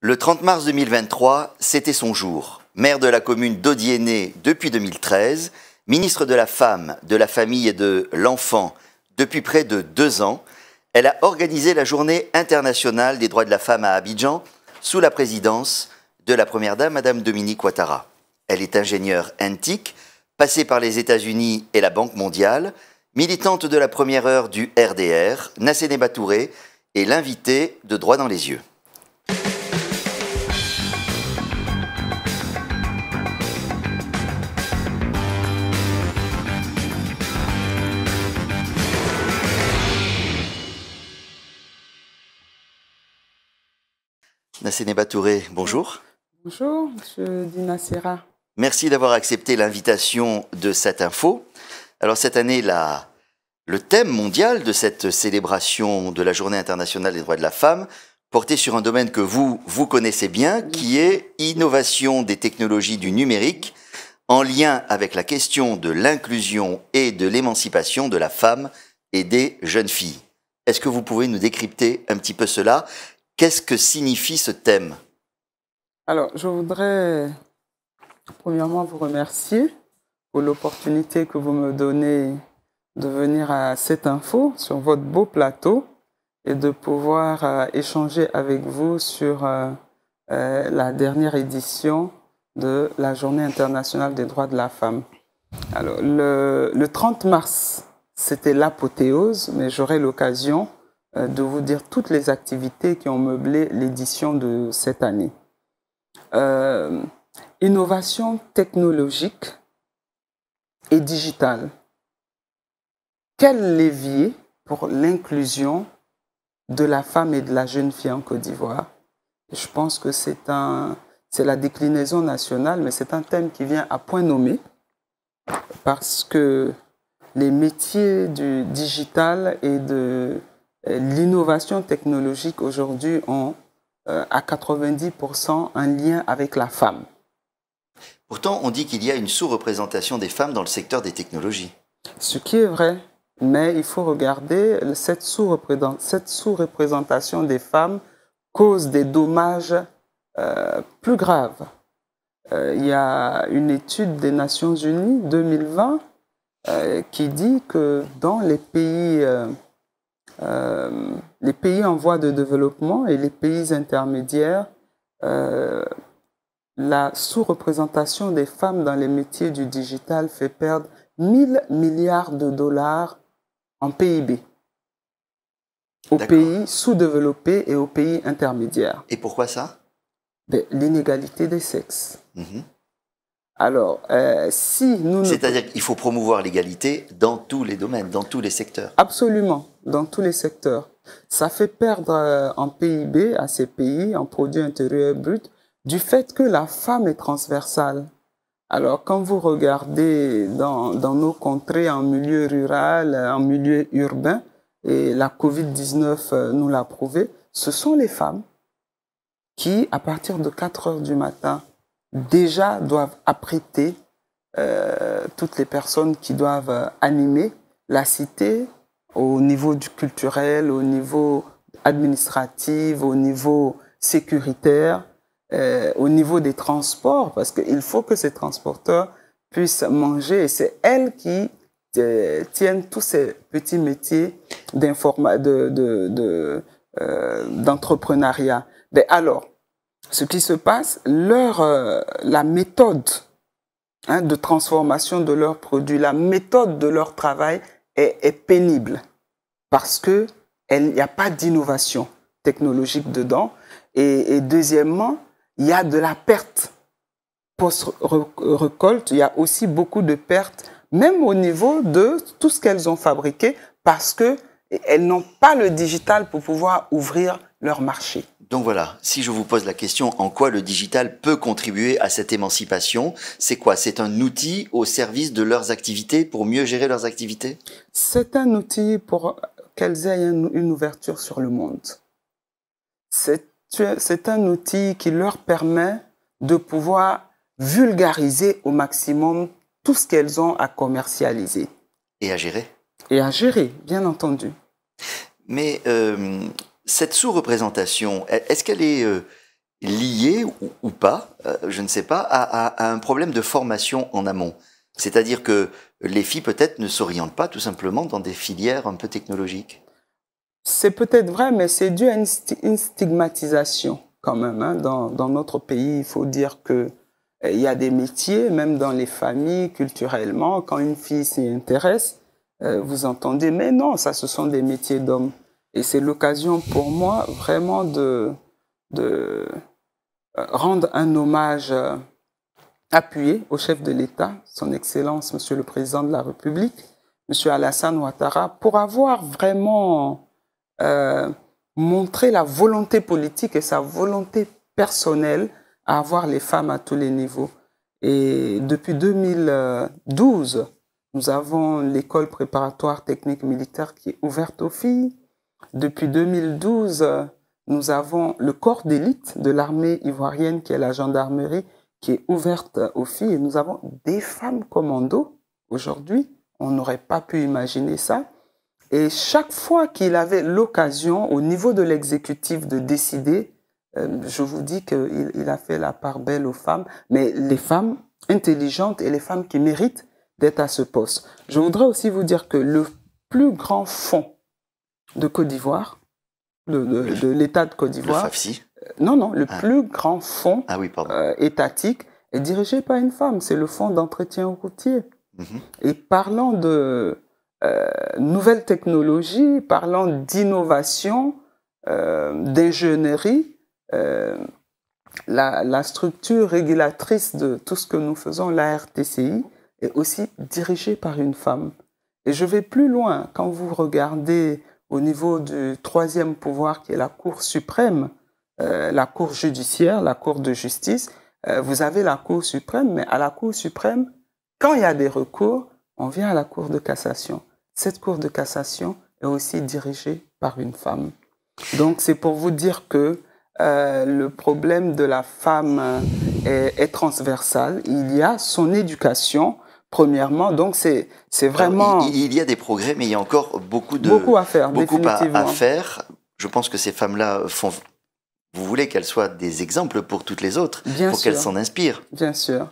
Le 30 mars 2023, c'était son jour. Maire de la commune d'Odienné depuis 2013, ministre de la Femme, de la Famille et de l'Enfant depuis près de deux ans, elle a organisé la Journée internationale des droits de la femme à Abidjan sous la présidence de la Première Dame, Madame Dominique Ouattara. Elle est ingénieure antique, passée par les États-Unis et la Banque mondiale, militante de la première heure du RDR, Nasséné Batouré, et l'invitée de Droit dans les yeux. Nasseneba bonjour. Bonjour, je dis Merci d'avoir accepté l'invitation de cette info. Alors cette année, la, le thème mondial de cette célébration de la Journée internationale des droits de la femme portait sur un domaine que vous, vous connaissez bien, qui est innovation des technologies du numérique en lien avec la question de l'inclusion et de l'émancipation de la femme et des jeunes filles. Est-ce que vous pouvez nous décrypter un petit peu cela Qu'est-ce que signifie ce thème Alors, je voudrais premièrement vous remercier pour l'opportunité que vous me donnez de venir à cette info sur votre beau plateau et de pouvoir euh, échanger avec vous sur euh, euh, la dernière édition de la Journée internationale des droits de la femme. Alors, le 30 mars, c'était l'apothéose, mais j'aurai l'occasion euh, de vous dire toutes les activités qui ont meublé l'édition de cette année. Euh, innovation technologique et digitale. Quel levier pour l'inclusion de la femme et de la jeune fille en Côte d'Ivoire Je pense que c'est un, c'est la déclinaison nationale, mais c'est un thème qui vient à point nommé parce que les métiers du digital et de euh, l'innovation technologique aujourd'hui ont euh, à 90% un lien avec la femme. Pourtant, on dit qu'il y a une sous-représentation des femmes dans le secteur des technologies. Ce qui est vrai, mais il faut regarder cette sous-représentation des femmes cause des dommages euh, plus graves. il y a une étude des Nations Unies 2020 qui dit que dans les pays euh, les pays en voie de développement et les pays intermédiaires, euh, la sous-représentation des femmes dans les métiers du digital fait perdre 1000 milliards de dollars en PIB aux pays sous-développés et aux pays intermédiaires. Et pourquoi ça ben, L'inégalité des sexes. Mhm. Alors, euh, si nous... C'est-à-dire qu'il faut promouvoir l'égalité dans tous les domaines, dans tous les secteurs. Absolument, dans tous les secteurs. Ça fait perdre euh, en PIB à ces pays, en produit intérieur brut, du fait que la femme est transversale. Alors, quand vous regardez dans, dans nos contrées, en milieu rural, euh, en milieu urbain, et la Covid-19 nous l'a prouvé, ce sont les femmes qui, à partir de 4 heures du matin, déjà doivent apprêter euh, toutes les personnes qui doivent euh, animer la cité au niveau du culturel, au niveau administratif, au niveau sécuritaire, euh, au niveau des transports, parce qu'il faut que ces transporteurs puissent manger. Et c'est elles qui tiennent tous ces petits métiers d'entrepreneuriat. De, Mais alors, ce qui se passe, euh, la méthode hein, de transformation de leurs produits, la méthode de leur travail est, pénible parce qu'il n'y a pas d'innovation technologique dedans. Et, deuxièmement, il y a de la perte post recolte Il y a aussi beaucoup de pertes, même au niveau de tout ce qu'elles ont fabriqué, parce qu'elles n'ont pas le digital pour pouvoir ouvrir leur marché. Donc voilà, si je vous pose la question en quoi le digital peut contribuer à cette émancipation, c'est quoi C'est un outil au service de leurs activités pour mieux gérer leurs activités C'est un outil pour qu'elles aient une, ouverture sur le monde. C'est un outil qui leur permet de pouvoir vulgariser au maximum tout ce qu'elles ont à commercialiser. Et à gérer. Et à gérer, bien entendu. Mais euh, cette sous-représentation, est-ce qu'elle est, euh, liée ou, pas, euh, je ne sais pas, à, un problème de formation en amont C'est-à-dire que les filles peut-être ne s'orientent pas tout simplement dans des filières un peu technologiques C'est peut-être vrai, mais c'est dû à une, stigmatisation quand même. Hein. Dans, notre pays, il faut dire que euh, il y a des métiers, même dans les familles, culturellement, quand une fille s'y intéresse, vous entendez, mais non, ça, ce sont des métiers d'hommes. Et c'est l'occasion pour moi vraiment de, de euh, rendre un hommage euh, appuyé au chef de l'État, son Excellence, Monsieur le Président de la République, Monsieur Alassane Ouattara, pour avoir vraiment euh, montré la volonté politique et sa volonté personnelle à avoir les femmes à tous les niveaux. Et depuis 2012, nous avons l'école préparatoire technique militaire qui est ouverte aux filles. Depuis 2012, euh, nous avons le corps d'élite de l'armée ivoirienne, qui est la gendarmerie, qui est ouverte aux filles. Et nous avons des femmes commandos aujourd'hui. On n'aurait pas pu imaginer ça. Et chaque fois qu'il avait l'occasion au niveau de l'exécutif de décider, euh, je vous dis qu'il a fait la part belle aux femmes, mais les femmes intelligentes et les femmes qui méritent d'être à ce poste. Je voudrais aussi vous dire que le plus grand fond de Côte d'Ivoire, de, de, l'État de Côte d'Ivoire. Euh, non, non, le ah. plus grand fonds ah euh, étatique est dirigé par une femme, c'est le fonds d'entretien routier. Mhm. Et parlant de euh, nouvelles technologies, parlant d'innovation, d'ingénierie, la, la, structure régulatrice de tout ce que nous faisons, la RTCI, est aussi dirigée par une femme. Et je vais plus loin, quand vous regardez au niveau du troisième pouvoir qui est la Cour suprême, euh, la Cour judiciaire, la Cour de justice, euh, vous avez la Cour suprême, mais à la Cour suprême, quand il y a des recours, on vient à la Cour de cassation. Cette Cour de cassation est aussi dirigée par une femme. Donc c'est pour vous dire que euh, le problème de la femme est, est transversal. Il y a son éducation, Premièrement, donc c'est c'est vraiment. Il, y a des progrès, mais il y a encore beaucoup de beaucoup à faire. Beaucoup à, faire. Je pense que ces femmes-là font. Vous voulez qu'elles soient des exemples pour toutes les autres, pour qu'elles s'en inspirent. Bien sûr.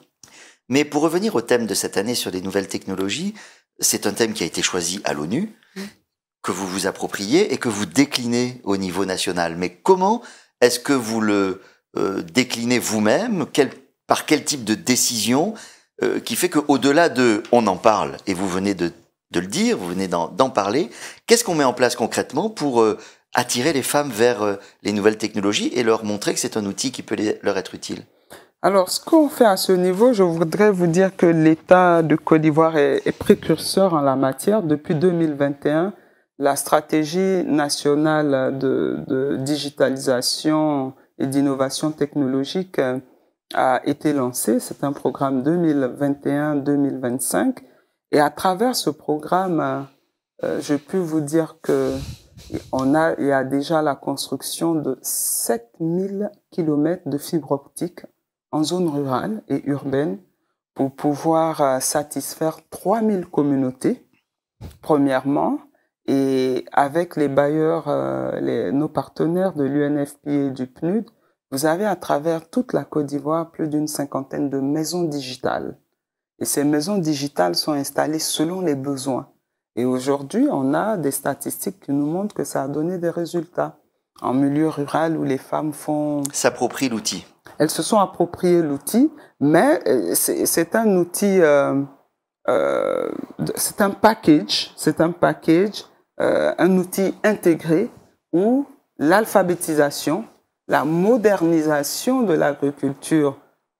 Mais pour revenir au thème de cette année sur les nouvelles technologies, c'est un thème qui a été choisi à l'ONU, que vous vous appropriez et que vous déclinez au niveau national. Mais comment est-ce que vous le euh, déclinez vous-même quel, Par quel type de décision euh, qui fait qu'au-delà de on en parle, et vous venez de, le dire, vous venez d'en parler, qu'est-ce qu'on met en place concrètement pour euh, attirer les femmes vers euh, les nouvelles technologies et leur montrer que c'est un outil qui peut leur être utile alors, ce qu'on fait à ce niveau, je voudrais vous dire que l'État de Côte d'Ivoire est, précurseur en la matière. Depuis 2021, la stratégie nationale de, de digitalisation et d'innovation technologique a été lancé. C'est un programme 2021-2025. Et à travers ce programme, euh, je peux vous dire que on a, il y a déjà la construction de 7000 km de fibre optique en zone rurale et urbaine pour pouvoir euh, satisfaire 3000 communautés, premièrement, et avec les bailleurs, euh, nos partenaires de l'UNFP et du PNUD, vous avez à travers toute la Côte d'Ivoire plus d'une cinquantaine de maisons digitales. Et ces maisons digitales sont installées selon les besoins. Et aujourd'hui, on a des statistiques qui nous montrent que ça a donné des résultats. En milieu rural où les femmes font... S'approprient l'outil. Elles se sont appropriées l'outil, mais euh, c'est un outil... Euh, euh, c'est un package, c'est un package, un outil intégré où l'alphabétisation, la modernisation de l'agriculture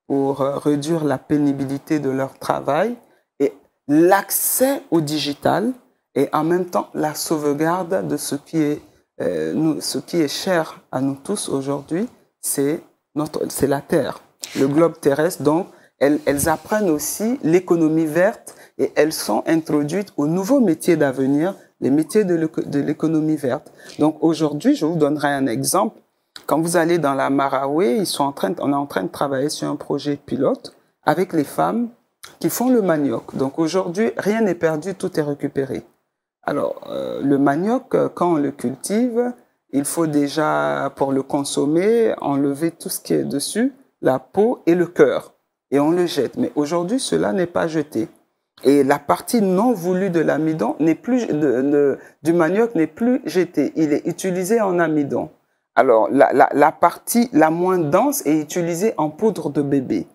pour euh, réduire la pénibilité de leur travail et l'accès au digital et en même temps la sauvegarde de ce qui est, euh, nous, ce qui est cher à nous tous aujourd'hui, c'est la Terre, le globe terrestre. Donc, elles apprennent aussi l'économie verte et elles sont introduites aux nouveaux métiers d'avenir, les métiers de l'économie verte. Donc aujourd'hui, je vous donnerai un exemple quand vous allez dans la Maraoué, ils sont en train, on est en train de travailler sur un projet pilote avec les femmes qui font le manioc. Donc aujourd'hui, rien n'est perdu, tout est récupéré. Alors, euh, le manioc, euh, quand on le cultive, il faut déjà, pour le consommer, enlever tout ce qui est dessus, la peau et le cœur. Et on le jette. Mais aujourd'hui, cela n'est pas jeté. Et la partie non voulue de l'amidon du manioc n'est plus jetée. Il est utilisé en amidon. Alors, la, partie la moins dense est utilisée en poudre de bébé.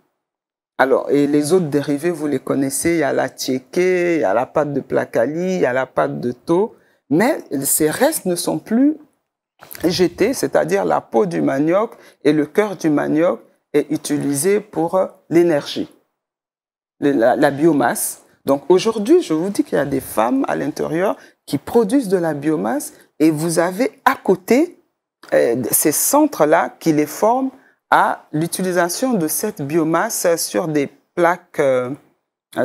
Alors, et les autres dérivés, vous les connaissez, il y a la tchéké, il y a la pâte de placali, il y a la pâte de taux, mais ces restes ne sont plus jetés, c'est-à-dire la peau du manioc et le cœur du manioc est utilisé pour euh, l'énergie, la, la biomasse. Donc aujourd'hui, je vous dis qu'il y a des femmes à l'intérieur qui produisent de la biomasse et vous avez à côté euh, ces centres-là qui les forment à l'utilisation de cette biomasse sur des plaques euh,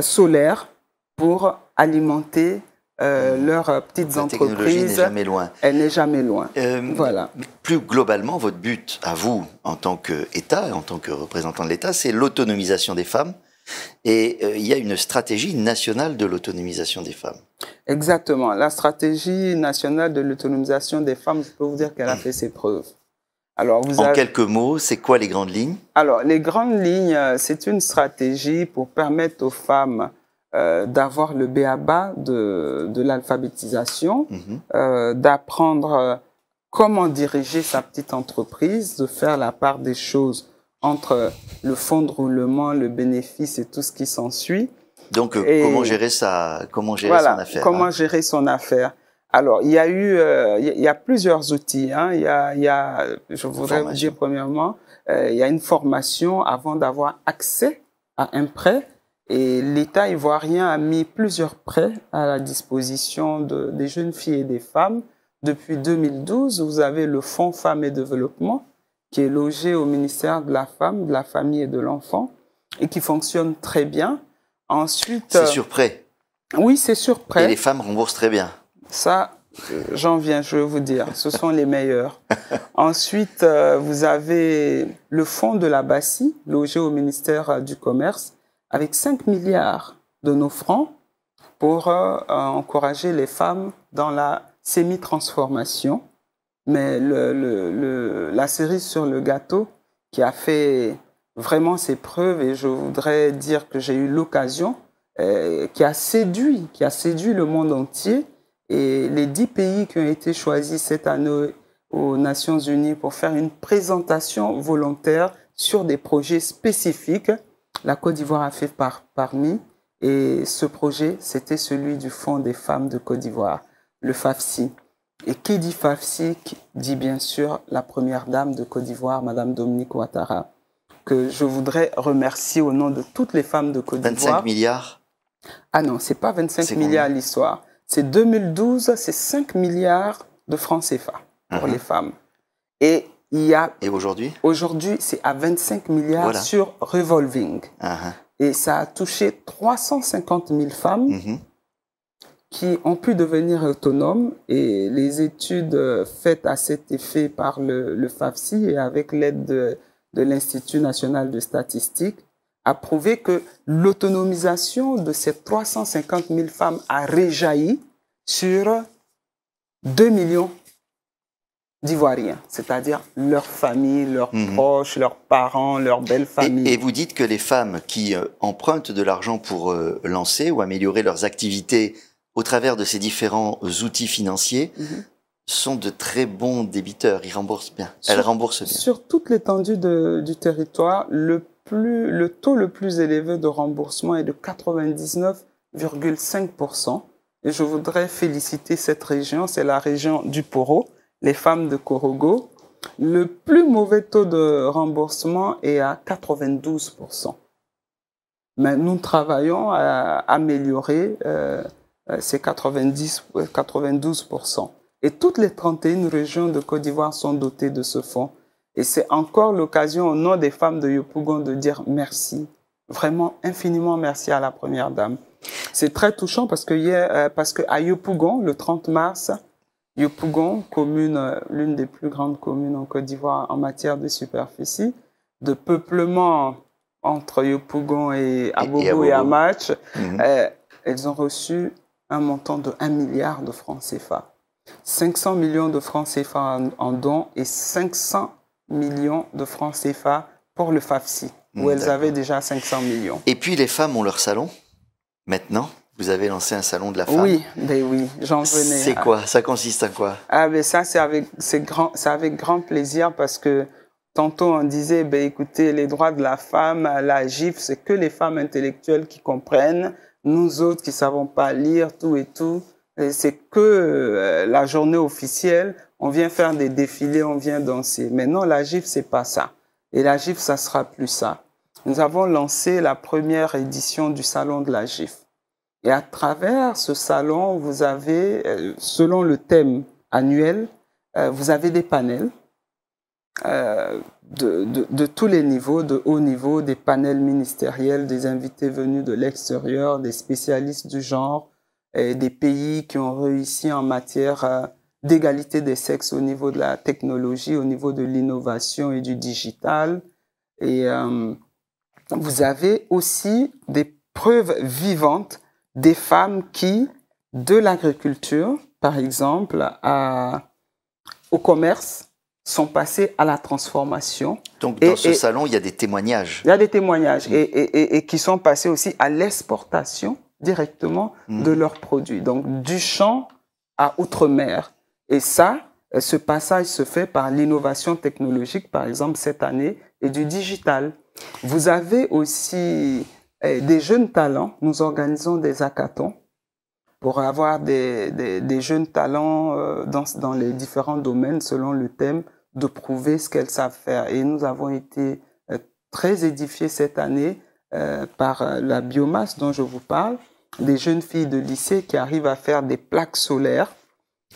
solaires pour alimenter euh, mmh. leurs petites La entreprises. n'est jamais loin. Elle n'est jamais loin. voilà. Plus globalement, votre but à vous, en tant qu'État, en tant que représentant de l'État, c'est l'autonomisation des femmes et euh, il y a une stratégie nationale de l'autonomisation des femmes. Exactement. La stratégie nationale de l'autonomisation des femmes, je peux vous dire qu'elle a fait ses preuves. Alors, en quelques mots, c'est quoi les grandes lignes Alors, les grandes lignes, euh, c'est une stratégie pour permettre aux femmes euh, d'avoir le béaba de, de l'alphabétisation, mhm. d'apprendre comment diriger sa petite entreprise, de faire la part des choses entre le fonds de roulement, le bénéfice et tout ce qui s'ensuit. Donc, euh, comment gérer ça Comment gérer son affaire Comment hein gérer son affaire Alors, il y a eu, euh, il y a plusieurs outils. Hein. Il, y a, je voudrais vous dire premièrement, euh, il y a une formation avant d'avoir accès à un prêt. Et l'État ivoirien a mis plusieurs prêts à la disposition des jeunes filles et des femmes. Depuis 2012, vous avez le Fonds Femmes et Développement, qui est logé au ministère de la Femme, de la Famille et de l'Enfant, et qui fonctionne très bien. Ensuite. C'est sur prêt. Euh, oui, c'est sur prêt. Et les femmes remboursent très bien. Ça, euh, j'en viens, je vais vous dire. Ce sont les meilleurs. Ensuite, euh, vous avez le fonds de la Bassie, logé au ministère du Commerce, avec 5 milliards de nos francs pour encourager les femmes dans la semi-transformation. Mais la série sur le gâteau qui a fait vraiment ses preuves, et je voudrais dire que j'ai eu l'occasion, euh, qui a séduit, qui a séduit le monde entier, et les dix pays qui ont été choisis cette année aux Nations Unies pour faire une présentation volontaire sur des projets spécifiques. La Côte d'Ivoire a fait parmi, et ce projet, c'était celui du Fonds des femmes de Côte d'Ivoire, le FAFSI. Et qui dit Fafsik dit bien sûr la première dame de Côte d'Ivoire, Madame Dominique Ouattara, que je voudrais remercier au nom de toutes les femmes de Côte d'Ivoire. 25 milliards Ah non, c'est pas 25 milliards l'histoire. C'est 2012, c'est 5 milliards de francs CFA pour uh-huh. les femmes. Et il y a. Et aujourd'hui Aujourd'hui, c'est à 25 milliards sur revolving. Uh-huh. Et ça a touché 350 000 femmes. Mm-hmm qui ont pu devenir autonomes et les études faites à cet effet par le, le FAFSI et avec l'aide de, l'Institut national de statistique a prouvé que l'autonomisation de ces 350 000 femmes a réjailli sur 2 millions d'Ivoiriens, c'est-à-dire leurs familles, leurs mhm. proches, leurs parents, leurs belles familles. Et, vous dites que les femmes qui euh, empruntent de l'argent pour euh, lancer ou améliorer leurs activités au travers de ces différents euh, outils financiers, mhm. sont de très bons débiteurs. Ils remboursent bien. Sur, Elles remboursent bien. Sur toute l'étendue du territoire, le, plus, le taux le plus élevé de remboursement est de 99,5%. Et je voudrais féliciter cette région. C'est la région du Poro, les femmes de Corogo. Le plus mauvais taux de remboursement est à 92%. Mais nous travaillons à améliorer euh, euh, c'est 92%. Et toutes les 31 régions de Côte d'Ivoire sont dotées de ce fonds. Et c'est encore l'occasion au nom des femmes de Yopougon de dire merci. Vraiment infiniment merci à la Première Dame. C'est très touchant parce que hier, euh, parce que à Yopougon, le 30 mars, Yopougon, commune, euh, l'une des plus grandes communes en Côte d'Ivoire en matière de superficie, de peuplement entre Yopougon et Abobo et, mhm. elles ont reçu un montant de 1 milliard de francs CFA. 500 millions de francs CFA en, dons et 500 millions de francs CFA pour le FAFSI, où hmm, elles avaient déjà 500 millions. Et puis les femmes ont leur salon maintenant vous avez lancé un salon de la femme. Oui, ben oui, j'en venais. C'est quoi Ça consiste à quoi Ah ben ça, c'est avec, grand, avec grand plaisir parce que tantôt on disait, ben écoutez, les droits de la femme, la GIF, c'est que les femmes intellectuelles qui comprennent. Nous autres qui savons pas lire tout et tout, c'est que euh, la journée officielle, on vient faire des défilés, on vient danser. Mais non, la GIF, c'est pas ça. Et la GIF, ça sera plus ça. Nous avons lancé la première édition du salon de la GIF. Et à travers ce salon, vous avez, euh, selon le thème annuel, euh, vous avez des panels euh, de, de, tous les niveaux, de haut niveau, des panels ministériels, des invités venus de l'extérieur, des spécialistes du genre, et des pays qui ont réussi en matière euh, d'égalité des sexes au niveau de la technologie, au niveau de l'innovation et du digital. Et euh, vous avez aussi des preuves vivantes des femmes qui, de l'agriculture, par exemple, à, au commerce, sont passés à la transformation. Donc dans ce salon, il y a des témoignages. Il y a des témoignages et, qui sont passés aussi à l'exportation directement mhm. de leurs produits. Donc du champ à outre-mer. Et ça, euh, ce passage se fait par l'innovation technologique, par exemple cette année, et du digital. Vous avez aussi euh, des jeunes talents. Nous organisons des hackathons pour avoir des, jeunes talents euh, dans, dans les différents domaines selon le thème de prouver ce qu'elles savent faire. Et nous avons été euh, très édifiés cette année euh, par euh, la biomasse dont je vous parle, des jeunes filles de lycée qui arrivent à faire des plaques solaires,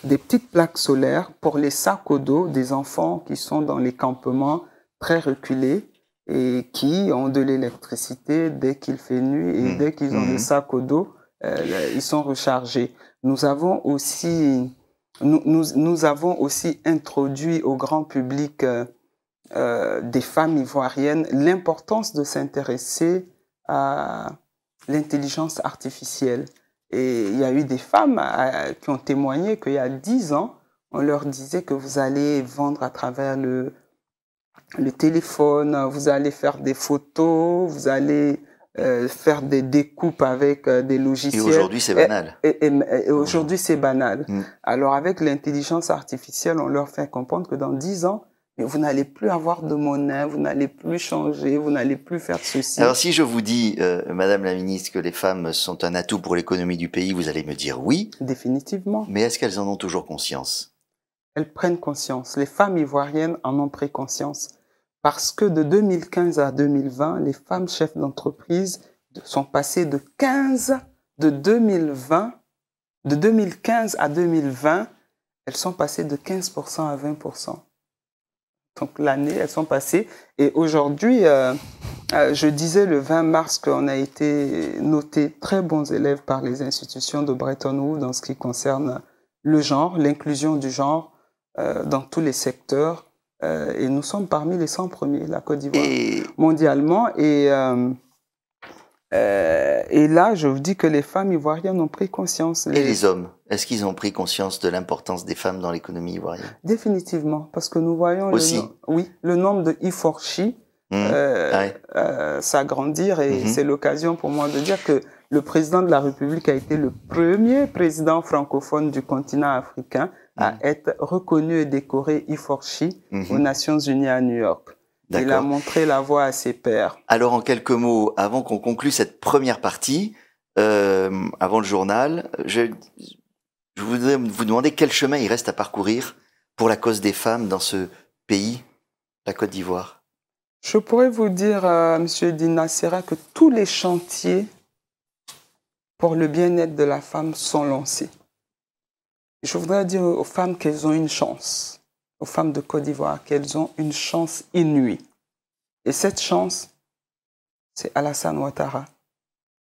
des petites plaques solaires pour les sacs au dos des enfants qui sont dans les campements très reculés et qui ont de l'électricité dès qu'il fait nuit et mmh. dès qu'ils ont des mmh. sacs au dos, ils sont rechargés. Nous avons aussi nous, avons aussi introduit au grand public euh, euh, des femmes ivoiriennes l'importance de s'intéresser à l'intelligence artificielle. Et il y a eu des femmes euh, qui ont témoigné qu'il y a dix ans, on leur disait que vous allez vendre à travers le téléphone, vous allez faire des photos, vous allez euh, faire des découpes avec euh, des logiciels. Et aujourd'hui, c'est banal. Et, aujourd'hui, c'est banal. Alors, avec l'intelligence artificielle, on leur fait comprendre que dans 10 ans, vous n'allez plus avoir de monnaie, vous n'allez plus changer, vous n'allez plus faire ceci. Alors, si je vous dis, euh, Madame la Ministre, que les femmes sont un atout pour l'économie du pays, vous allez me dire oui. Définitivement. Mais est-ce qu'elles en ont toujours conscience Elles prennent conscience. Les femmes ivoiriennes en ont pris conscience parce que de 2015 à 2020, les femmes chefs d'entreprise sont passées de 15 de 2020 de 2015 à 2020, elles sont passées de 15% à 20%. Donc l'année, elles sont passées. Et aujourd'hui, euh, euh, je disais le 20 mars qu'on a été noté très bons élèves par les institutions de Bretton Woods dans ce qui concerne le genre, l'inclusion du genre euh, dans tous les secteurs. Euh, et nous sommes parmi les 100 premiers, la Côte d'Ivoire, mondialement. Et, euh, euh, et là, je vous dis que les femmes ivoiriennes ont pris conscience. Les... Et les hommes Est-ce qu'ils ont pris conscience de l'importance des femmes dans l'économie ivoirienne Définitivement, parce que nous voyons Aussi. Le, oui, le nombre de iforchi mmh. s'agrandir. et mmh. c'est l'occasion pour moi de dire que le président de la République a été le premier président francophone du continent africain à mm. être reconnu et décoré Iforchi aux mhm. Nations Unies à New York. Il a montré la voie à ses pairs. Alors en quelques mots, avant qu'on conclue cette première partie, euh, avant le journal, je, je voudrais vous demander quel chemin il reste à parcourir pour la cause des femmes dans ce pays, la Côte d'Ivoire. Je pourrais vous dire, M. Euh, Monsieur Dina Serra, que tous les chantiers pour le bien-être de la femme sont lancés. Je voudrais dire aux femmes qu'elles ont une chance, aux femmes de Côte d'Ivoire, qu'elles ont une chance inouïe. Et cette chance, c'est Alassane Ouattara,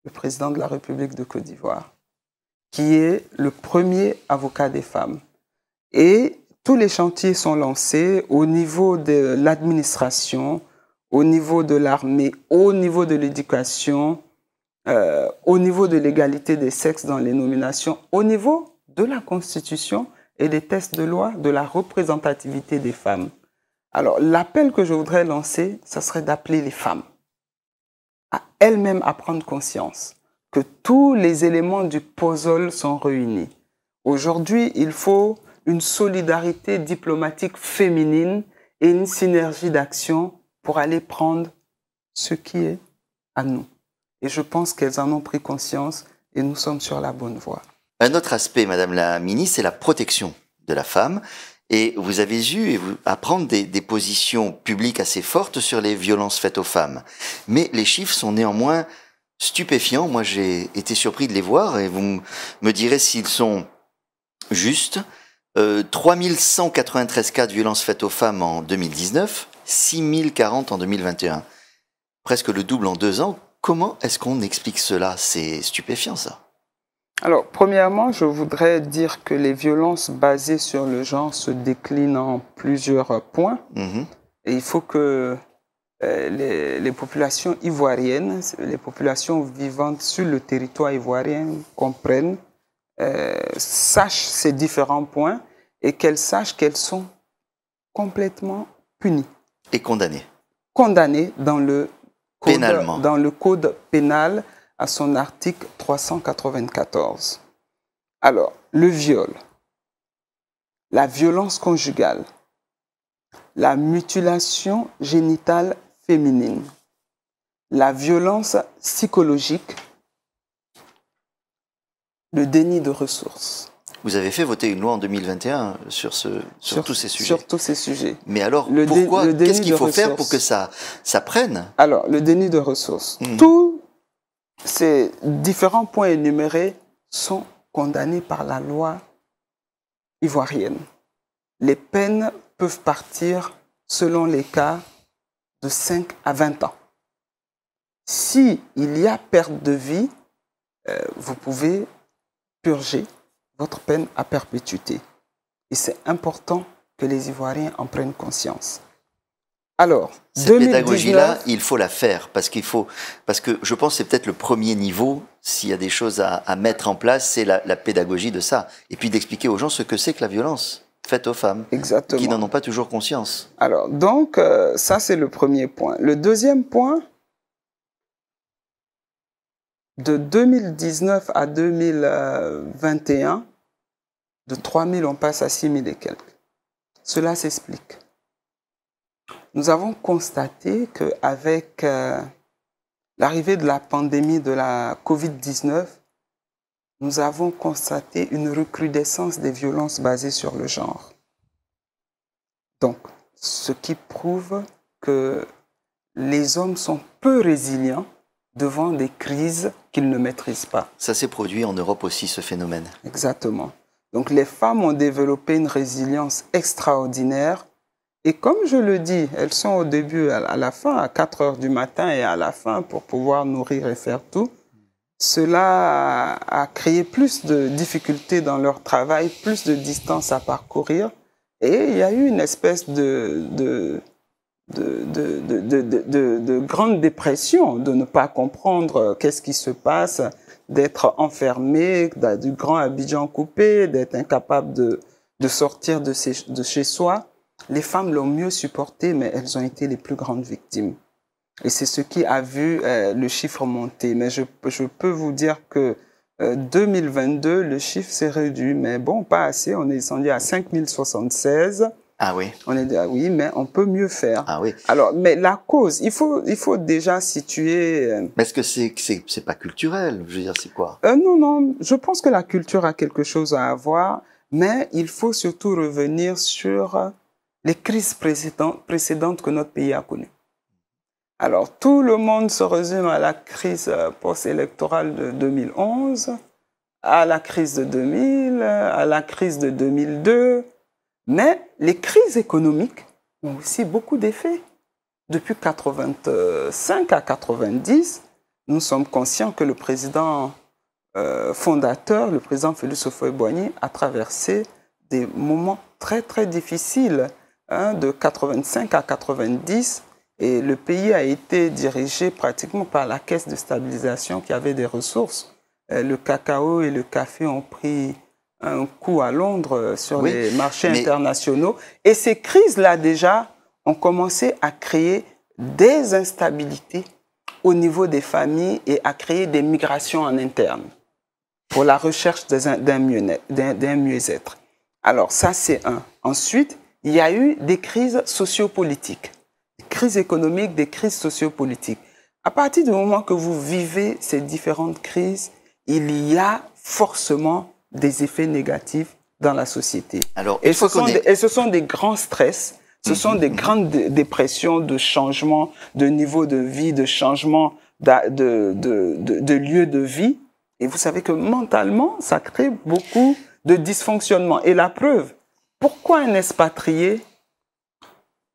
le président de la République de Côte d'Ivoire, qui est le premier avocat des femmes. Et tous les chantiers sont lancés au niveau de l'administration, au niveau de l'armée, au niveau de l'éducation, euh, au niveau de l'égalité des sexes dans les nominations, au niveau de la Constitution et des tests de loi de la représentativité des femmes. Alors, l'appel que je voudrais lancer, ce serait d'appeler les femmes à elles-mêmes à prendre conscience que tous les éléments du puzzle sont réunis. Aujourd'hui, il faut une solidarité diplomatique féminine et une synergie d'action pour aller prendre ce qui est à nous. Et je pense qu'elles en ont pris conscience et nous sommes sur la bonne voie. Un autre aspect, Madame la Ministre, c'est la protection de la femme. Et vous avez eu et vous, à prendre des, positions publiques assez fortes sur les violences faites aux femmes. Mais les chiffres sont néanmoins stupéfiants. Moi, j'ai été surpris de les voir et vous me direz s'ils sont justes. Euh, vingt 3193 cas de violences faites aux femmes en 2019, 6040 en 2021. Presque le double en deux ans. Comment est-ce qu'on explique cela C'est stupéfiant, ça. Alors, premièrement, je voudrais dire que les violences basées sur le genre se déclinent en plusieurs points. Mhm. Et il faut que euh, les, populations ivoiriennes, les populations vivantes sur le territoire ivoirien comprennent, euh, sachent ces différents points et qu'elles sachent qu'elles sont complètement punies. Et condamnées. Condamnées Dans le code pénal à son article 394. Alors, le viol, la violence conjugale, la mutilation génitale féminine, la violence psychologique, le déni de ressources. Vous avez fait voter une loi en 2021 sur, ce, sur, tous ces sujets. Sur tous ces sujets. Mais alors, le pourquoi Qu'est-ce qu'il faut faire pour que ça, ça prenne Alors, le déni de ressources. Hmm. Tout ces différents points énumérés sont condamnés par la loi ivoirienne. Les peines peuvent partir, selon les cas, de 5 à 20 ans. S'il il y a perte de vie, euh, vous pouvez purger votre peine à perpétuité. Et c'est important que les Ivoiriens en prennent conscience. Alors, cette pédagogie-là, il faut la faire parce qu'il faut, parce que je pense c'est peut-être le premier niveau s'il y a des choses à, mettre en place, c'est la, pédagogie de ça, et puis d'expliquer aux gens ce que c'est que la violence faite aux femmes, qui n'en ont pas toujours conscience. Alors donc euh, ça c'est le premier point. Le deuxième point, de 2019 à 2021, de 3000 on passe à 6000 et quelques. Cela s'explique nous avons constaté qu'avec avec euh, l'arrivée de la pandémie de la COVID-19, nous avons constaté une recrudescence des violences basées sur le genre. Donc, ce qui prouve que les hommes sont peu résilients devant des crises qu'ils ne maîtrisent pas. Ça s'est produit en Europe aussi, ce phénomène. Exactement. Donc les femmes ont développé une résilience extraordinaire et comme je le dis, elles sont au début, à la fin, à 4 heures du matin et à la fin pour pouvoir nourrir et faire tout. Cela a créé plus de difficultés dans leur travail, plus de distance à parcourir. Et il y a eu une espèce de, de, de, de, de grande dépression, de ne pas comprendre qu'est-ce qui se passe, d'être enfermé, du grand Abidjan coupé, d'être incapable de, sortir de, de chez soi. Les femmes l'ont mieux supporté, mais elles ont été les plus grandes victimes. Et c'est ce qui a vu euh, le chiffre monter. Mais je, peux vous dire que 2022, euh, le chiffre s'est réduit, mais bon, pas assez. On est descendu à 5076. Ah oui. On est ah oui, mais on peut mieux faire. Ah oui. Alors, mais la cause, il faut, il faut déjà situer. Euh, mais est-ce que c'est, c'est, c'est pas culturel Je veux dire, c'est quoi Non, non. Je pense que la culture a quelque chose à avoir, mais il faut surtout revenir sur les crises précédentes que notre pays a connues. Alors tout le monde se résume à la crise euh, post-électorale de 2011, à la crise de 2000, à la crise de 2002, mais les crises économiques ont aussi beaucoup d'effets. Depuis 85 à 90, nous sommes conscients que le président euh, fondateur, le président Félix Sofoy-Boigny, a traversé des moments très très difficiles Hein, de 85 à 90. Et le pays a été dirigé pratiquement par la caisse de stabilisation qui avait des ressources. Euh, le cacao et le café ont pris un coup à Londres euh, sur les marchés internationaux. Et ces crises-là déjà ont commencé à créer des instabilités au niveau des familles et à créer des migrations en interne pour la recherche d'un mieux-être. Alors ça, c'est un. Ensuite, il y a eu des crises sociopolitiques, des crises économiques, des crises sociopolitiques. À partir du moment que vous vivez ces différentes crises, il y a forcément des effets négatifs dans la société. Alors, et, ce sont des, sont des grands stress, ce mhm. sont des grandes dépressions de changement de niveau de vie, de changement de, de lieu de vie. Et vous savez que mentalement, ça crée beaucoup de dysfonctionnement. Et la preuve, pourquoi un expatrié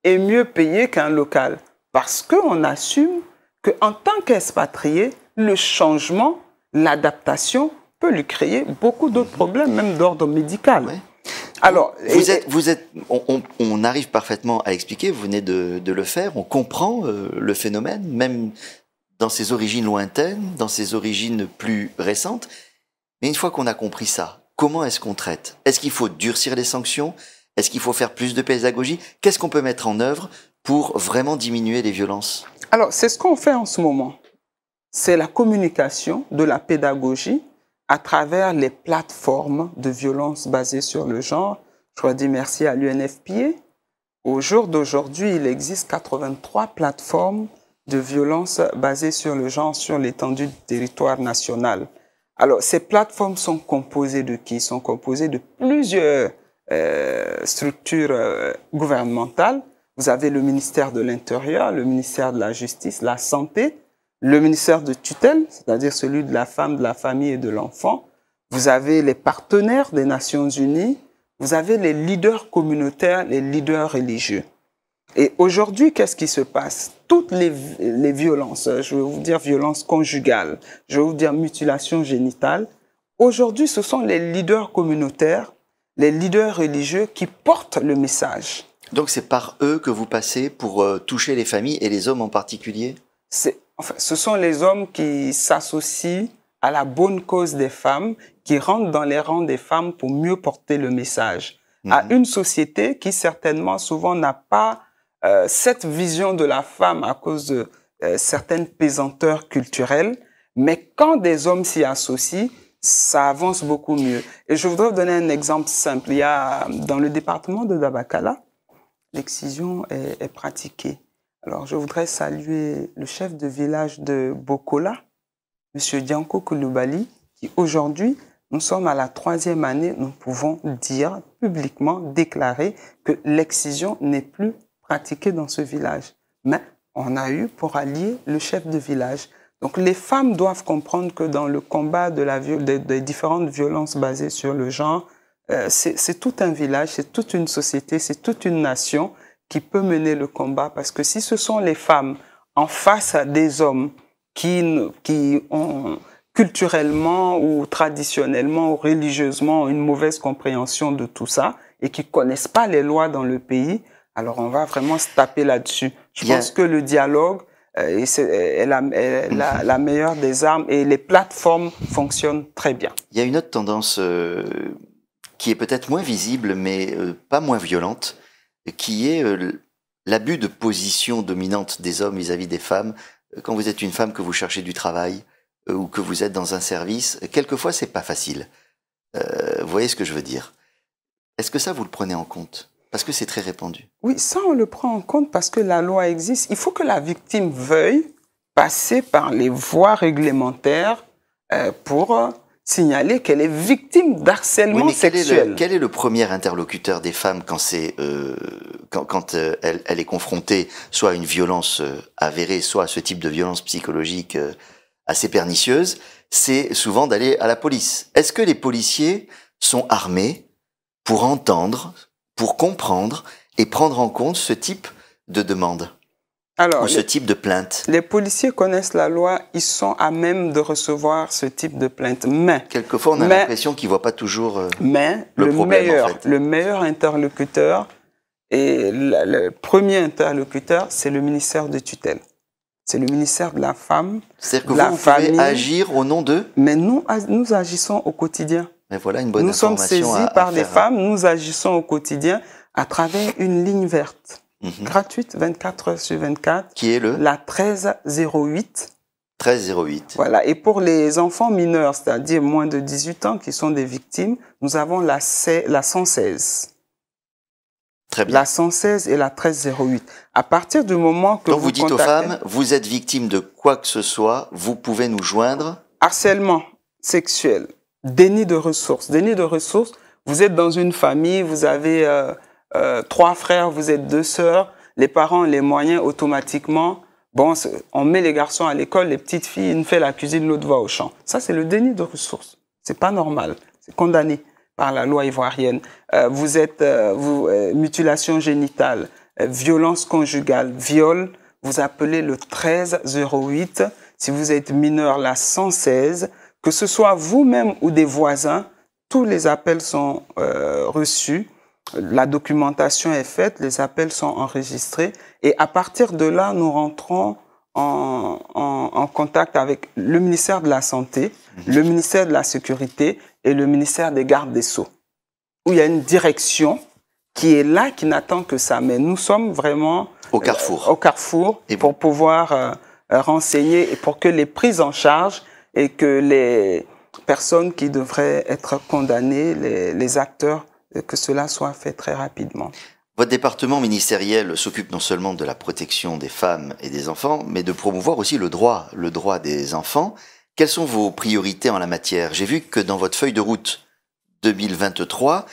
est mieux payé qu'un local Parce qu'on assume qu'en tant qu'expatrié, le changement, l'adaptation peut lui créer beaucoup d'autres mhm. problèmes, même d'ordre médical. Alors, vous êtes, on, arrive parfaitement à expliquer. Vous venez de, le faire. On comprend euh, le phénomène, même dans ses origines lointaines, dans ses origines plus récentes. Mais une fois qu'on a compris ça, comment est-ce qu'on traite Est-ce qu'il faut durcir les sanctions Est-ce qu'il faut faire plus de pédagogie Qu'est-ce qu'on peut mettre en œuvre pour vraiment diminuer les violences Alors, c'est ce qu'on fait en ce moment. C'est la communication de la pédagogie à travers les plateformes de violence basées sur le genre. Je dois dire merci à l'UNFPA. Au jour d'aujourd'hui, il existe 83 plateformes de violence basées sur le genre sur l'étendue du territoire national. Alors, ces plateformes sont composées de qui Sont composées de plusieurs euh, structures euh, gouvernementales. Vous avez le ministère de l'Intérieur, le ministère de la Justice, la Santé, le ministère de tutelle, c'est-à-dire celui de la femme, de la famille et de l'enfant. Vous avez les partenaires des Nations Unies. Vous avez les leaders communautaires, les leaders religieux. Et aujourd'hui, qu'est-ce qui se passe Toutes les, violences, je vais vous dire violence conjugale, je vais vous dire mutilation génitale, aujourd'hui, ce sont les leaders communautaires, les leaders religieux qui portent le message. Donc c'est par eux que vous passez pour euh, toucher les familles et les hommes en particulier enfin, Ce sont les hommes qui s'associent à la bonne cause des femmes, qui rentrent dans les rangs des femmes pour mieux porter le message. À mhm. une société qui certainement souvent n'a pas euh, cette vision de la femme à cause de euh, certaines pesanteurs culturelles, mais quand des hommes s'y associent, ça avance beaucoup mieux. Et je voudrais vous donner un exemple simple. Il y a, dans le département de Dabakala, l'excision est, pratiquée. Alors, je voudrais saluer le chef de village de Bokola, M. Dianko Koulibaly, qui aujourd'hui, nous sommes à la troisième année, nous pouvons dire publiquement, déclarer que l'excision n'est plus pratiquée dans ce village. Mais on a eu pour allier le chef de village. Donc les femmes doivent comprendre que dans le combat de la, des, différentes violences basées sur le genre, euh, c'est tout un village, c'est toute une société, c'est toute une nation qui peut mener le combat. Parce que si ce sont les femmes en face à des hommes qui, qui ont culturellement ou traditionnellement ou religieusement une mauvaise compréhension de tout ça et qui connaissent pas les lois dans le pays, alors on va vraiment se taper là-dessus. Je pense que le dialogue euh, est, mhm. la, meilleure des armes et les plateformes fonctionnent très bien. Il y a une autre tendance euh, qui est peut-être moins visible mais euh, pas moins violente, qui est l'abus de position dominante des hommes vis-à-vis des femmes. Quand vous êtes une femme que vous cherchez du travail ou que vous êtes dans un service, quelquefois c'est pas facile. vous voyez ce que je veux dire Est-ce que ça vous le prenez en compte parce que c'est très répandu. Oui, ça, on le prend en compte parce que la loi existe. Il faut que la victime veuille passer par les voies réglementaires euh, pour euh, signaler qu'elle est victime d'harcèlement sexuel. quel est, le, premier interlocuteur des femmes quand, c'est, euh, quand, elle, est confrontée soit à une violence avérée, soit à ce type de violence psychologique assez pernicieuse C'est souvent d'aller à la police. Est-ce que les policiers sont armés pour entendre pour comprendre et prendre en compte ce type de demande alors, ou ce type de plainte Les policiers connaissent la loi, ils sont à même de recevoir ce type de plainte. Mais quelquefois, on a l'impression qu'ils voient pas toujours euh, le, problème, meilleur, en fait. le meilleur interlocuteur et le, premier interlocuteur, c'est le ministère de tutelle. C'est le ministère de la femme. C'est-à-dire que vous, Pouvez agir au nom d'eux Mais nous, nous agissons au quotidien voilà une bonne nous sommes saisis par les des hein. femmes, nous agissons au quotidien à travers une ligne verte, mhm. gratuite 24 heures sur 24. Qui est le La 1308. 1308. Voilà. Et pour les enfants mineurs, c'est-à-dire moins de 18 ans qui sont des victimes, nous avons la, la 116. Très bien. La 116 et la 1308. À partir du moment que vous, dites aux femmes, vous êtes victime de quoi que ce soit, vous pouvez nous joindre. Harcèlement sexuel, déni de ressources. Déni de ressources, vous êtes dans une famille, vous avez euh, euh, trois frères, vous êtes deux sœurs, les parents ont les moyens automatiquement. Bon, on met les garçons à l'école, les petites filles, une fait la cuisine, l'autre va au champ. Ça, c'est le déni de ressources. C'est pas normal. C'est condamné par la loi ivoirienne. Euh, vous êtes vous, mutilation génitale, violence conjugale, viol. Vous appelez le 1308. Si vous êtes mineur, la 116 que ce soit vous-même ou des voisins, tous les appels sont euh, reçus, la documentation est faite, les appels sont enregistrés et à partir de là, nous rentrons en, contact avec le ministère de la Santé, mhm. le ministère de la Sécurité et le ministère des Gardes des Sceaux, où il y a une direction qui est là, qui n'attend que ça. Mais nous sommes vraiment au carrefour, euh, au carrefour pour pouvoir euh, renseigner et pour que les prises en charge et que les personnes qui devraient être condamnées, les, acteurs, euh, que cela soit fait très rapidement. Votre département ministériel s'occupe non seulement de la protection des femmes et des enfants, mais de promouvoir aussi le droit, le droit des enfants. Quelles sont vos priorités en la matière J'ai vu que dans votre feuille de route 2023,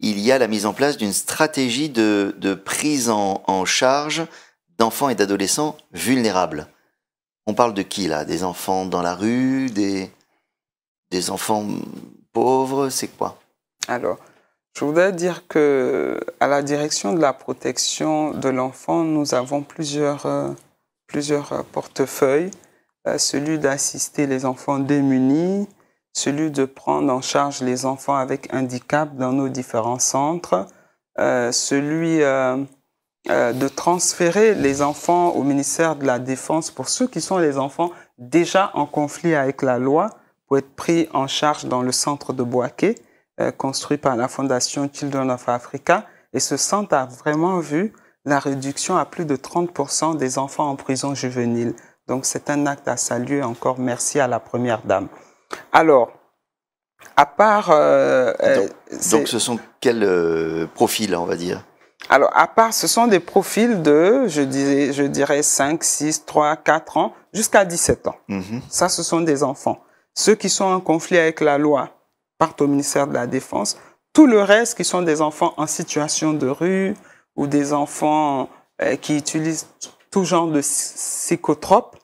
il y a la mise en place d'une stratégie de, prise en charge d'enfants et d'adolescents vulnérables. On parle de qui là Des enfants dans la rue Des, des enfants pauvres C'est quoi Alors, je voudrais dire que à la direction de la protection de l'enfant, nous avons plusieurs, euh, plusieurs euh, portefeuilles. Euh, celui d'assister les enfants démunis, celui de prendre en charge les enfants avec handicap dans nos différents centres, celui euh, de transférer les enfants au ministère de la Défense pour ceux qui sont les enfants déjà en conflit avec la loi pour être pris en charge dans le centre de Boaké, euh, construit par la Fondation Children of Africa. Et ce centre a vraiment vu la réduction à plus de 30% des enfants en prison juvénile. Donc c'est un acte à saluer. Encore merci à la Première Dame. Alors, à part... Euh, donc, ce sont quels profils, on va dire alors, à part, ce sont des profils de, je, dirais, 5, 6, 3, 4 ans, jusqu'à 17 ans. Mhm. Ça, ce sont des enfants. Ceux qui sont en conflit avec la loi partent au ministère de la Défense. Tout le reste, qui sont des enfants en situation de rue ou des enfants euh, qui utilisent tout genre de psychotropes,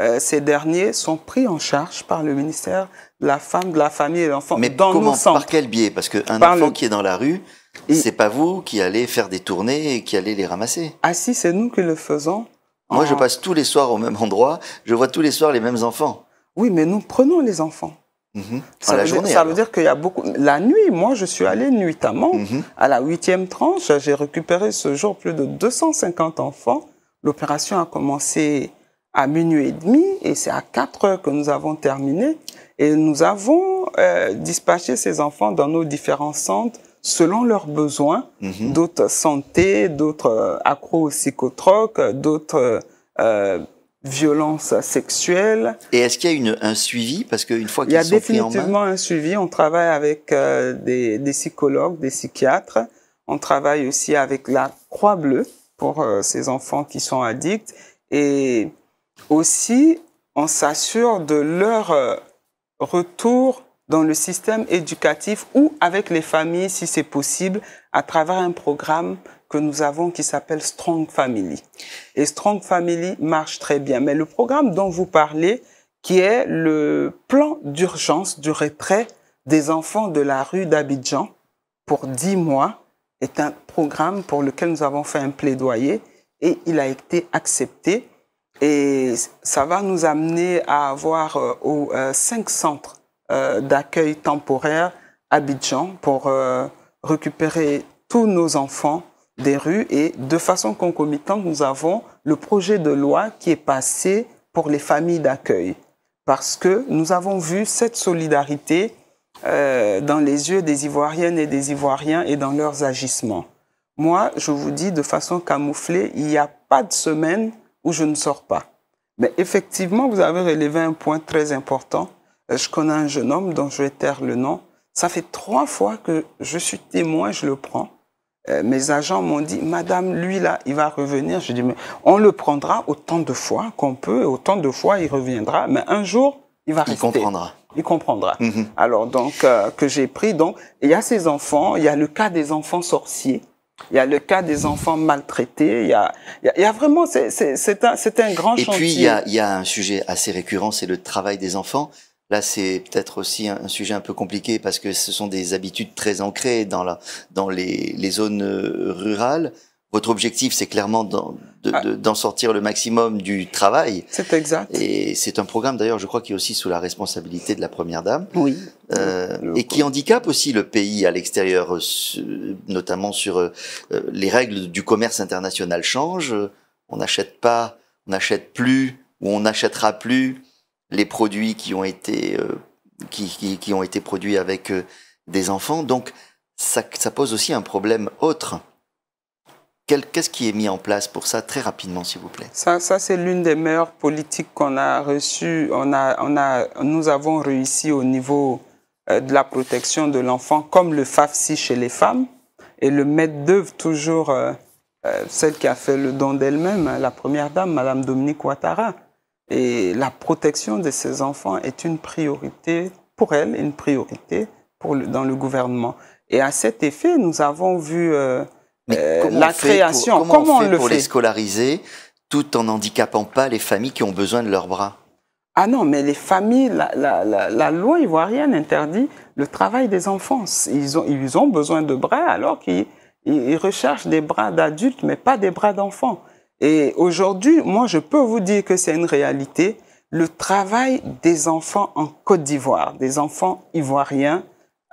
euh, ces derniers sont pris en charge par le ministère de la Femme, de la Famille et de l'Enfant. Mais dans comment, par quel biais Parce qu'un enfant qui est dans la rue, c'est pas vous qui allez faire des tournées et qui allez les ramasser. Ah si, c'est nous qui le faisons. Moi, je ah. passe tous les soirs au même endroit. Je vois tous les soirs les mêmes enfants. Oui, mais nous prenons les enfants. Mhm. Ça, la journée, ça veut dire qu'il y a beaucoup. La nuit, moi, je suis allée nuitamment mhm. à la huitième tranche. J'ai récupéré ce jour plus de 250 enfants. L'opération a commencé à minuit et demi et c'est à 4 heures que nous avons terminé. Et nous avons euh, dispatché ces enfants dans nos différents centres selon leurs besoins, mhm. d'autres santé, d'autres euh, accro psychotroques, d'autres euh, violences sexuelles. Et est-ce qu'il y a un suivi Parce qu'une fois qu'ils sont pris en main... Il y a définitivement un suivi. On travaille avec euh, des, psychologues, des psychiatres. On travaille aussi avec la Croix-Bleue pour ces enfants qui sont addicts. Et aussi, on s'assure de leur retour dans le système éducatif ou avec les familles, si c'est possible, à travers un programme que nous avons qui s'appelle Strong Family. Et Strong Family marche très bien. Mais le programme dont vous parlez, qui est le plan d'urgence du retrait des enfants de la rue d'Abidjan pour 10 mois, est un programme pour lequel nous avons fait un plaidoyer et il a été accepté. Et ça va nous amener à avoir euh, euh cinq centres euh, d'accueil temporaire à Bidjan pour euh, récupérer tous nos enfants des rues et de façon concomitante, nous avons le projet de loi qui est passé pour les familles d'accueil parce que nous avons vu cette solidarité euh, dans les yeux des Ivoiriennes et des Ivoiriens et dans leurs agissements. Moi, je vous dis de façon camouflée, il n'y a pas de semaine où je ne sors pas. Mais effectivement, vous avez relevé un point très important. Euh, je connais un jeune homme dont je vais taire le nom. Ça fait trois fois que je suis témoin, je le prends. Euh, mes agents m'ont dit, Madame, lui là, il va revenir. Je dis, mais on le prendra autant de fois qu'on peut, autant de fois il reviendra, mais un jour, il va rester. Il comprendra. Il comprendra. Mm-hmm. Alors donc euh, que j'ai pris donc, il y a ces enfants, il y a le cas des enfants sorciers. Il y a le cas des enfants maltraités. Il y a, vraiment, c'est un, un grand chantier. Et puis, il y, il y a un sujet assez récurrent, c'est le travail des enfants. Là, c'est peut-être aussi un, sujet un peu compliqué parce que ce sont des habitudes très ancrées dans, la, dans les, les zones euh, rurales. Votre objectif, c'est clairement ah. d'en sortir le maximum du travail. C'est exact. Et c'est un programme, d'ailleurs, je crois, qui est aussi sous la responsabilité de la Première Dame. Oui. Euh, et qui handicape aussi le pays à l'extérieur, euh, notamment sur les règles du commerce international Change. On n'achète pas, on n'achète plus, ou on n'achètera plus les produits qui ont été, euh, qui, ont été produits avec euh, des enfants. Donc, ça, ça, pose aussi un problème autre. Qu'est-ce qui est mis en place pour ça très rapidement, s'il vous plaît Ça, c'est l'une des meilleures politiques qu'on a reçues. On a, on a, nous avons réussi au niveau euh, de la protection de l'enfant, comme le FAFSI chez les femmes. Et le maître d'œuvre, toujours celle qui a fait le don d'elle-même, hein, la première dame, Madame Dominique Ouattara, et la protection de ces enfants est une priorité pour elle, une priorité pour dans le gouvernement. Et à cet effet, nous avons vu euh, euh, la création. comment, on on, fait le pour les scolariser tout en handicapant pas les familles qui ont besoin de leurs bras Ah non, mais les familles, la, la loi ivoirienne interdit le travail des enfants. Ils ont, ils ont besoin de bras alors qu'ils recherchent des bras d'adultes, mais pas des bras d'enfants. Et aujourd'hui, moi, je peux vous dire que c'est une réalité. Le travail des enfants en Côte d'Ivoire, des enfants ivoiriens,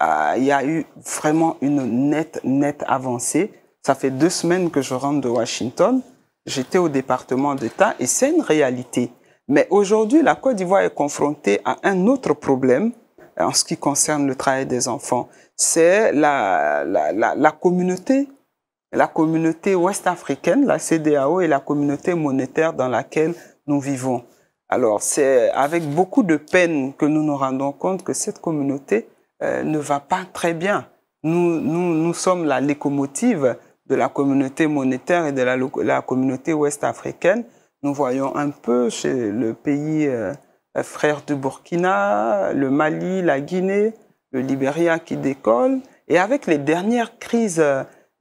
euh, il y a eu vraiment une nette, nette avancée. Ça fait deux semaines que je rentre de Washington. J'étais au département d'État et c'est une réalité. Mais aujourd'hui, la Côte d'Ivoire est confrontée à un autre problème euh, en ce qui concerne le travail des enfants. C'est la, la, la, la communauté la communauté ouest-africaine, la CDAO, et la communauté monétaire dans laquelle nous vivons. Alors, c'est avec beaucoup de peine que nous nous rendons compte que cette communauté euh, ne va pas très bien. Nous, nous, sommes la locomotive de la communauté monétaire et de la, la communauté ouest-africaine. Nous voyons un peu chez le pays euh, frère de Burkina, le Mali, la Guinée, le Libéria qui décolle. Et avec les dernières crises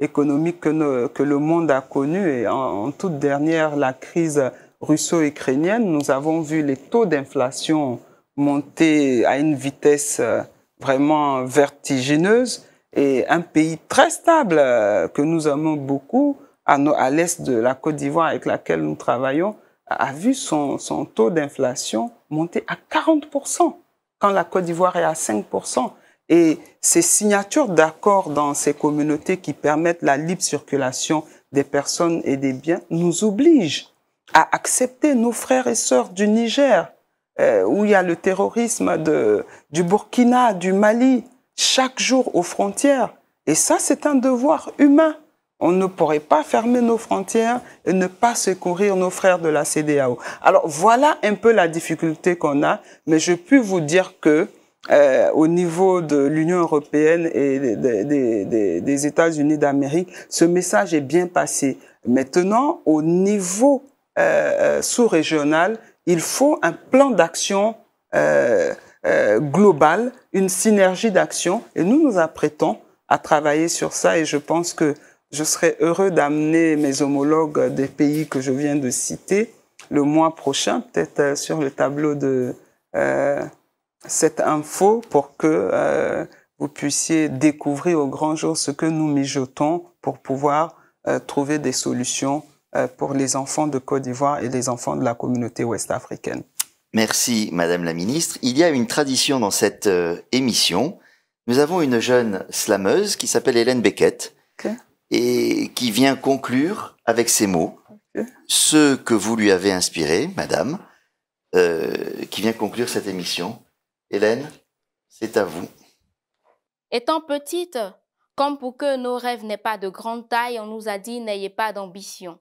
économique que, le monde a connu. Et en, toute dernière, la crise russo-ukrainienne, nous avons vu les taux d'inflation monter à une vitesse euh, vraiment vertigineuse et un pays très stable euh, que nous aimons beaucoup à, l'est de la Côte d'Ivoire avec laquelle nous travaillons a vu son taux d'inflation monter à 40% quand la Côte d'Ivoire est à 5%. Et ces signatures d'accords dans ces communautés qui permettent la libre circulation des personnes et des biens nous obligent à accepter nos frères et sœurs du Niger, euh, où il y a le terrorisme de, du Burkina, du Mali, chaque jour aux frontières. Et ça, c'est un devoir humain. On ne pourrait pas fermer nos frontières et ne pas secourir nos frères de la CDAO. Alors voilà un peu la difficulté qu'on a, mais je puis vous dire que euh, au niveau de l'Union européenne et des, des, des, États-Unis d'Amérique, ce message est bien passé. Maintenant, au niveau euh, euh sous-régional, il faut un plan d'action euh, euh, global, une synergie d'action, et nous nous apprêtons à travailler sur ça. Et je pense que je serai heureux d'amener mes homologues des pays que je viens de citer le mois prochain, peut-être sur le tableau de cette info pour que euh, vous puissiez découvrir au grand jour ce que nous mijotons pour pouvoir euh, trouver des solutions euh, pour les enfants de Côte d'Ivoire et les enfants de la communauté ouest africaine. Merci, Madame la Ministre. Il y a une tradition dans cette émission. Nous avons une jeune slameuse qui s'appelle Hélène Beckett et qui vient conclure avec ces mots ce que vous lui avez inspiré, Madame, qui vient conclure cette émission. Hélène, c'est à vous. Étant petite, comme pour que nos rêves n'aient pas de grande taille, on nous a dit n'ayez pas d'ambition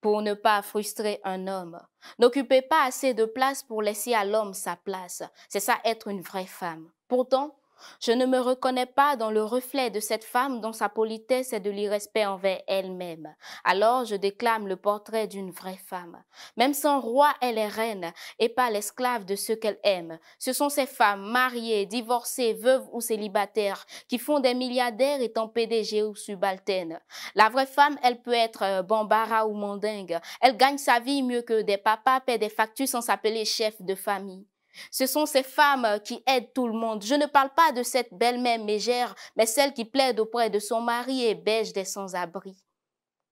pour ne pas frustrer un homme. N'occupez pas assez de place pour laisser à l'homme sa place. C'est ça être une vraie femme. Pourtant, je ne me reconnais pas dans le reflet de cette femme dont sa politesse est de l'irrespect envers elle-même. Alors je déclame le portrait d'une vraie femme. Même sans roi, elle est reine et pas l'esclave de ceux qu'elle aime. Ce sont ces femmes mariées, divorcées, veuves ou célibataires qui font des milliardaires et tant PDG ou subalternes. La vraie femme, elle peut être euh, bambara ou mandingue. Elle gagne sa vie mieux que des papas paient des factures sans s'appeler chef de famille. Ce sont ces femmes euh, qui aident tout le monde. Je ne parle pas de cette belle-mère mégère, mais celle qui plaide auprès de son mari et bêche des sans-abri.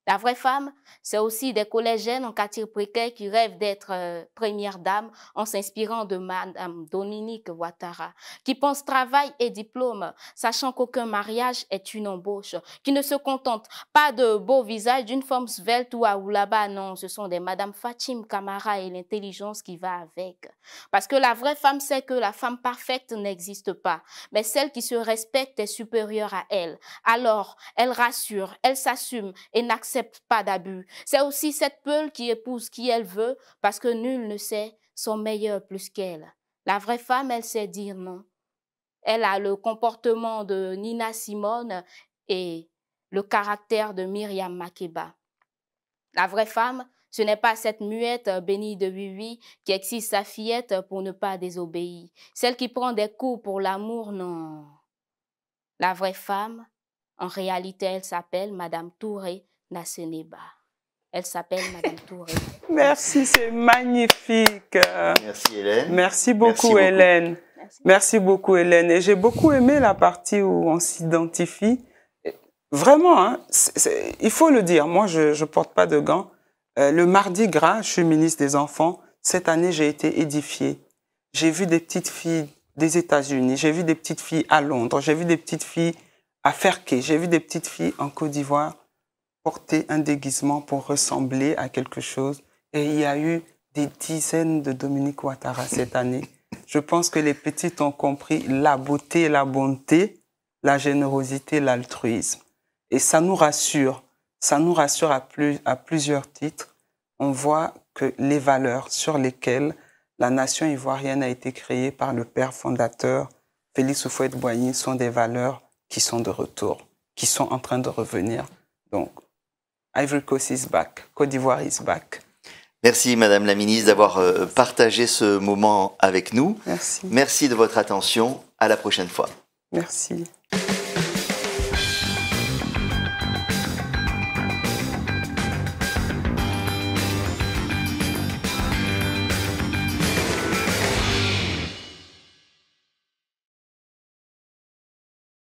La vraie femme, c'est aussi des collégiennes en quartier précaire qui rêvent d'être euh, première dame en s'inspirant de Madame Dominique Ouattara, qui pense travail et diplôme, sachant qu'aucun mariage est une embauche, qui ne se contente pas de beaux visages d'une forme svelte ou à là-bas, Non, ce sont des Madame Fatim Kamara et l'intelligence qui va avec. Parce que la vraie femme sait que la femme parfaite n'existe pas, mais celle qui se respecte est supérieure à elle. Alors, elle rassure, elle s'assume et n'accepte pas d'abus. C'est aussi cette Peule qui épouse qui elle veut parce que nul ne sait son meilleur plus qu'elle. La vraie femme, elle sait dire non. Elle a le comportement de Nina Simone et le caractère de Myriam Makeba. La vraie femme, ce n'est pas cette muette euh, bénie de Vivi qui excise sa fillette pour ne pas désobéir. Celle qui prend des coups pour l'amour, non. La vraie femme, en réalité, elle s'appelle Madame Touré Naseneba. Elle s'appelle Madame Touré. Merci, c'est magnifique. Merci Hélène. Merci beaucoup, Hélène. Merci. beaucoup Hélène. Et j'ai beaucoup aimé la partie où on s'identifie. Vraiment, hein, il faut le dire, moi je ne porte pas de gants. Euh, le mardi gras, je suis ministre des Enfants. Cette année, j'ai été édifiée. J'ai vu des petites filles des États-Unis, j'ai vu des petites filles à Londres, j'ai vu des petites filles à Ferquet, j'ai vu des petites filles en Côte d'Ivoire porter un déguisement pour ressembler à quelque chose. Et il y a eu des dizaines de Dominique Ouattara cette année. Je pense que les petits ont compris la beauté, la bonté, la générosité, l'altruisme. Et ça nous rassure. Ça nous rassure à, plus, à plusieurs titres. On voit que les valeurs sur lesquelles la nation ivoirienne a été créée par le père fondateur Félix Houphouët-Boigny sont des valeurs qui sont de retour, qui sont en train de revenir. Donc, Ivory is back, Côte d'Ivoire is back. Merci Madame la Ministre d'avoir euh, partagé ce moment avec nous. Merci. Merci de votre attention. À la prochaine fois. Merci.